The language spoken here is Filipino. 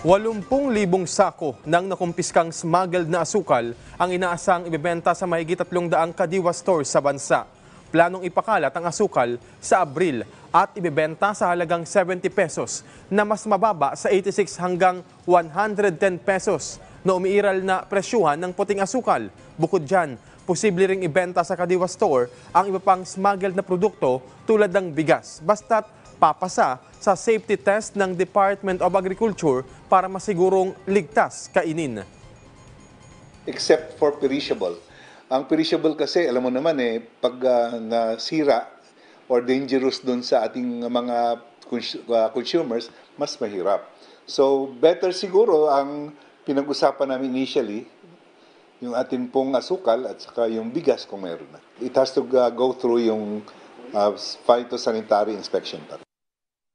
80,000 sako ng nakumpiskang smuggled na asukal ang inaasang ibebenta sa mahigit 300 kadiwa stores sa bansa. Planong ipakalat ang asukal sa Abril at ibebenta sa halagang 70 pesos na mas mababa sa 86 hanggang 110 pesos na umiiral na presyuhan ng puting asukal. Bukod dyan, posible ring ibenta sa Kadiwa Store ang iba pang smuggled na produkto tulad ng bigas basta't papasa sa safety test ng Department of Agriculture para masigurong ligtas kainin. Except for perishable. Ang perishable kasi, alam mo naman eh, pag uh, nasira or dangerous dun sa ating mga ah, consumers, mas mahirap. So, better siguro ang pinag-usapan namin initially, yung atin pong asukal at saka yung bigas kung meron na. It has to ah, go through yung uh, phytosanitary inspection.